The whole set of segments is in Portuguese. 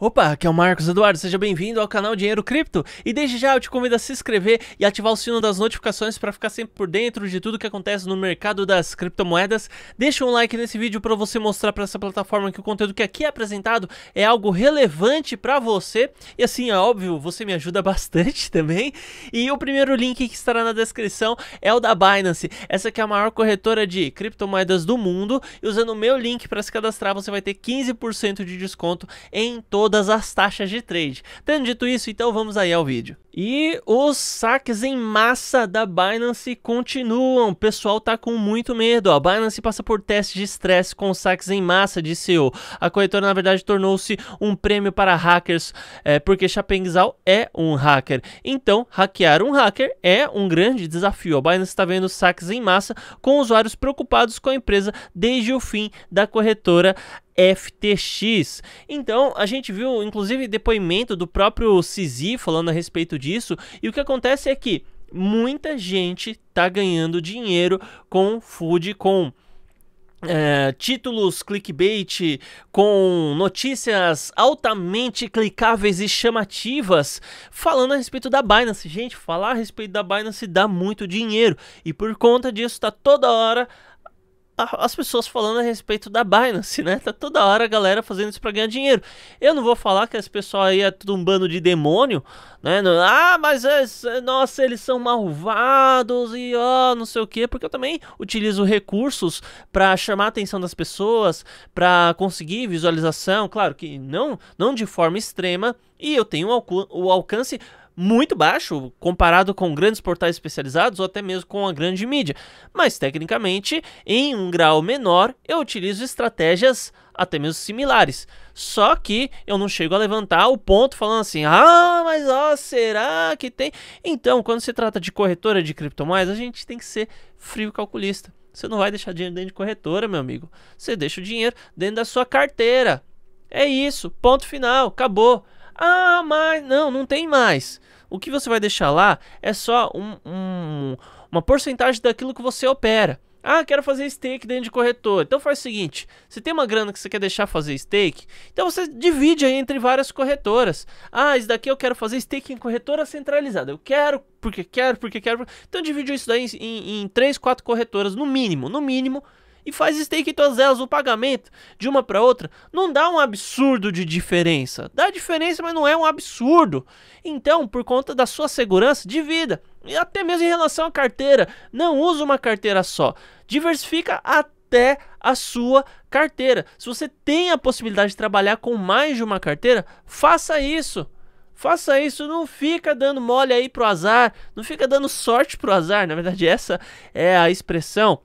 Opa, aqui é o Marcos Eduardo, seja bem-vindo ao canal Dinheiro Cripto. E desde já eu te convido a se inscrever e ativar o sino das notificações para ficar sempre por dentro de tudo que acontece no mercado das criptomoedas. Deixa um like nesse vídeo para você mostrar para essa plataforma que o conteúdo que aqui é apresentado é algo relevante para você. E assim, é óbvio, você me ajuda bastante também. E o primeiro link que estará na descrição é o da Binance. Essa que é a maior corretora de criptomoedas do mundo. E usando o meu link para se cadastrar, você vai ter 15% de desconto em todo todas as taxas de trade. Tendo dito isso, então vamos aí ao vídeo. E os saques em massa da Binance continuam. O pessoal tá com muito medo. A Binance passa por testes de estresse com saques em massa de CEO. A corretora, na verdade, tornou-se um prêmio para hackers, é, porque Chapengzal é um hacker. Então, hackear um hacker é um grande desafio. A Binance está vendo saques em massa com usuários preocupados com a empresa desde o fim da corretora FTX. Então, a gente viu inclusive depoimento do próprio Sisi falando a respeito disso, e o que acontece é que muita gente tá ganhando dinheiro com food com é, títulos clickbait com notícias altamente clicáveis e chamativas falando a respeito da Binance. Gente, falar a respeito da Binance dá muito dinheiro e por conta disso tá toda hora as pessoas falando a respeito da Binance, né? Tá toda hora a galera fazendo isso para ganhar dinheiro. Eu não vou falar que esse pessoal aí é tudo um bando de demônio, né? ah, mas é, nossa, eles são malvados e ó, oh, não sei o quê, porque eu também utilizo recursos para chamar a atenção das pessoas, para conseguir visualização, claro que não, não de forma extrema, e eu tenho o alcance muito baixo comparado com grandes portais especializados ou até mesmo com a grande mídia. Mas tecnicamente, em um grau menor, eu utilizo estratégias até mesmo similares. Só que eu não chego a levantar o ponto falando assim: "Ah, mas ó, será que tem?". Então, quando se trata de corretora de criptomoedas, a gente tem que ser frio calculista. Você não vai deixar dinheiro dentro de corretora, meu amigo. Você deixa o dinheiro dentro da sua carteira. É isso, ponto final, acabou. Ah, mas não, não tem mais. O que você vai deixar lá é só um, um, uma porcentagem daquilo que você opera. Ah, quero fazer stake dentro de corretor. Então faz o seguinte: você tem uma grana que você quer deixar fazer stake, então você divide aí entre várias corretoras. Ah, isso daqui eu quero fazer stake em corretora centralizada. Eu quero, porque quero, porque quero. Então divide isso daí em, em, em corretoras, no mínimo, no mínimo e faz stake em todas elas, o pagamento de uma para outra não dá um absurdo de diferença. Dá diferença, mas não é um absurdo. Então, por conta da sua segurança de vida e até mesmo em relação à carteira, não usa uma carteira só. Diversifica até a sua carteira. Se você tem a possibilidade de trabalhar com mais de uma carteira, faça isso. Faça isso, não fica dando mole aí pro azar, não fica dando sorte pro azar, na verdade essa é a expressão.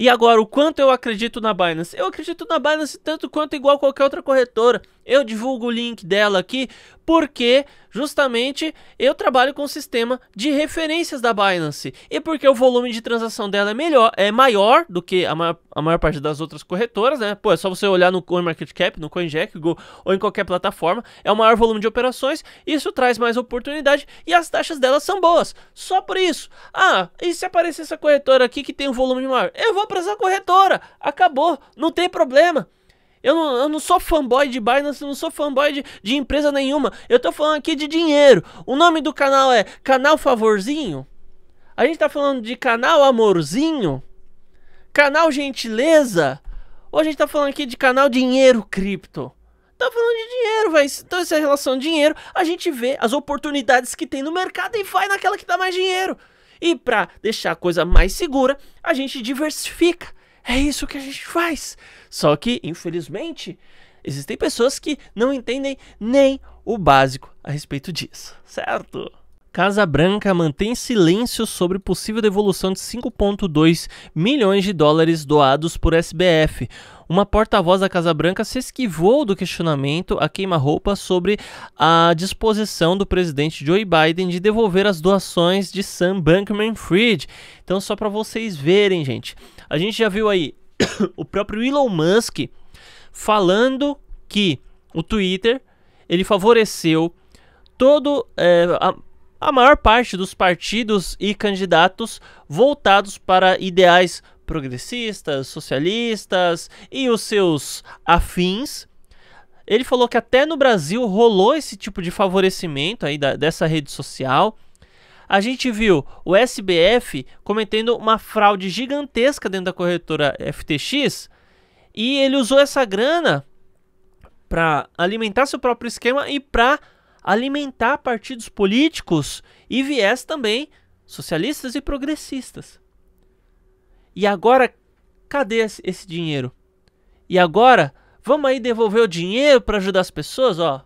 E agora, o quanto eu acredito na Binance? Eu acredito na Binance tanto quanto igual qualquer outra corretora. Eu divulgo o link dela aqui porque justamente eu trabalho com o sistema de referências da Binance e porque o volume de transação dela é melhor, é maior do que a maior, a maior parte das outras corretoras, né? Pô, é só você olhar no CoinMarketCap, no CoinJack, Go, ou em qualquer plataforma, é o maior volume de operações, isso traz mais oportunidade e as taxas delas são boas. Só por isso. Ah, e se aparecer essa corretora aqui que tem um volume maior? Eu vou para essa corretora. Acabou, não tem problema. Eu não, eu não sou fanboy de Binance, eu não sou fanboy de, de empresa nenhuma. Eu tô falando aqui de dinheiro. O nome do canal é Canal Favorzinho. A gente tá falando de canal Amorzinho, canal Gentileza, ou a gente tá falando aqui de canal Dinheiro Cripto? Tá falando de dinheiro, vai. Então, essa relação de dinheiro, a gente vê as oportunidades que tem no mercado e vai naquela que dá mais dinheiro. E para deixar a coisa mais segura, a gente diversifica. É isso que a gente faz. Só que, infelizmente, existem pessoas que não entendem nem o básico a respeito disso, certo? Casa Branca mantém silêncio sobre possível devolução de 5,2 milhões de dólares doados por SBF. Uma porta-voz da Casa Branca se esquivou do questionamento a queima-roupa sobre a disposição do presidente Joe Biden de devolver as doações de Sam Bankman-Fried. Então, só para vocês verem, gente, a gente já viu aí o próprio Elon Musk falando que o Twitter ele favoreceu todo é, a, a maior parte dos partidos e candidatos voltados para ideais progressistas, socialistas e os seus afins. Ele falou que até no Brasil rolou esse tipo de favorecimento aí da, dessa rede social. A gente viu o SBF cometendo uma fraude gigantesca dentro da corretora FTX e ele usou essa grana para alimentar seu próprio esquema e para alimentar partidos políticos e viés também socialistas e progressistas. E agora, cadê esse dinheiro? E agora, vamos aí devolver o dinheiro para ajudar as pessoas? Ó,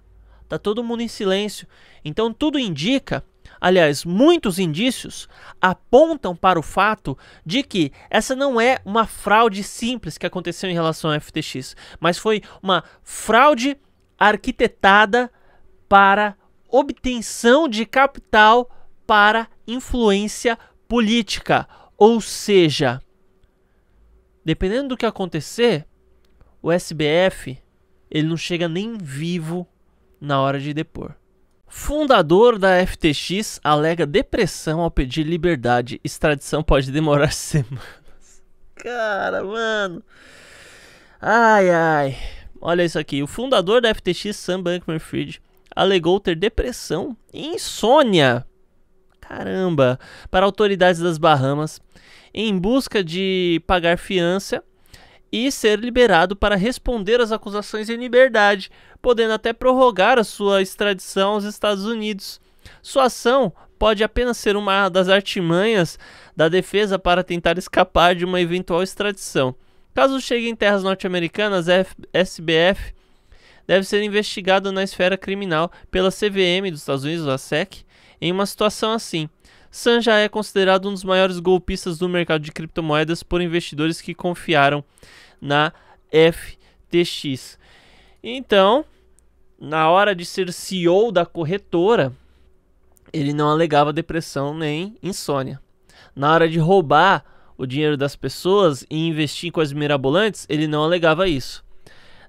tá todo mundo em silêncio. Então, tudo indica aliás, muitos indícios apontam para o fato de que essa não é uma fraude simples que aconteceu em relação ao FTX, mas foi uma fraude arquitetada para obtenção de capital para influência política. Ou seja, dependendo do que acontecer, o SBF ele não chega nem vivo na hora de depor. Fundador da FTX alega depressão ao pedir liberdade. Extradição pode demorar semanas. Cara, mano. Ai, ai. Olha isso aqui. O fundador da FTX, Sam Bankman-Fried, alegou ter depressão e insônia. Caramba! Para autoridades das Bahamas, em busca de pagar fiança e ser liberado para responder às acusações em liberdade, podendo até prorrogar a sua extradição aos Estados Unidos. Sua ação pode apenas ser uma das artimanhas da defesa para tentar escapar de uma eventual extradição. Caso chegue em terras norte-americanas, a SBF deve ser investigado na esfera criminal pela CVM dos Estados Unidos, a SEC, em uma situação assim. Sam já é considerado um dos maiores golpistas do mercado de criptomoedas por investidores que confiaram na FTX. Então, na hora de ser CEO da corretora, ele não alegava depressão nem insônia. Na hora de roubar o dinheiro das pessoas e investir com as mirabolantes, ele não alegava isso.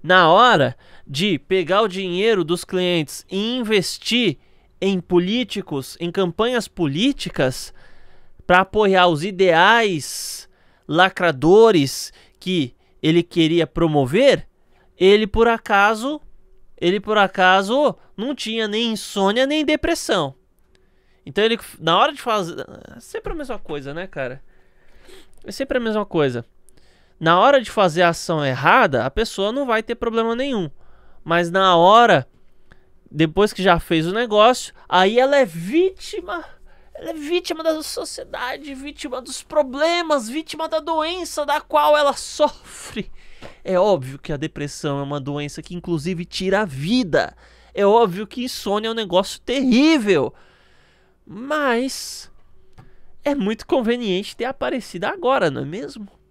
Na hora de pegar o dinheiro dos clientes e investir em políticos, em campanhas políticas, para apoiar os ideais lacradores que ele queria promover, ele por acaso, ele por acaso não tinha nem insônia nem depressão. Então ele na hora de fazer, é sempre a mesma coisa, né, cara? É sempre a mesma coisa. Na hora de fazer a ação errada, a pessoa não vai ter problema nenhum. Mas na hora, depois que já fez o negócio, aí ela é vítima. Ela é vítima da sociedade, vítima dos problemas, vítima da doença da qual ela sofre. É óbvio que a depressão é uma doença que, inclusive, tira a vida. É óbvio que insônia é um negócio terrível. Mas é muito conveniente ter aparecido agora, não é mesmo?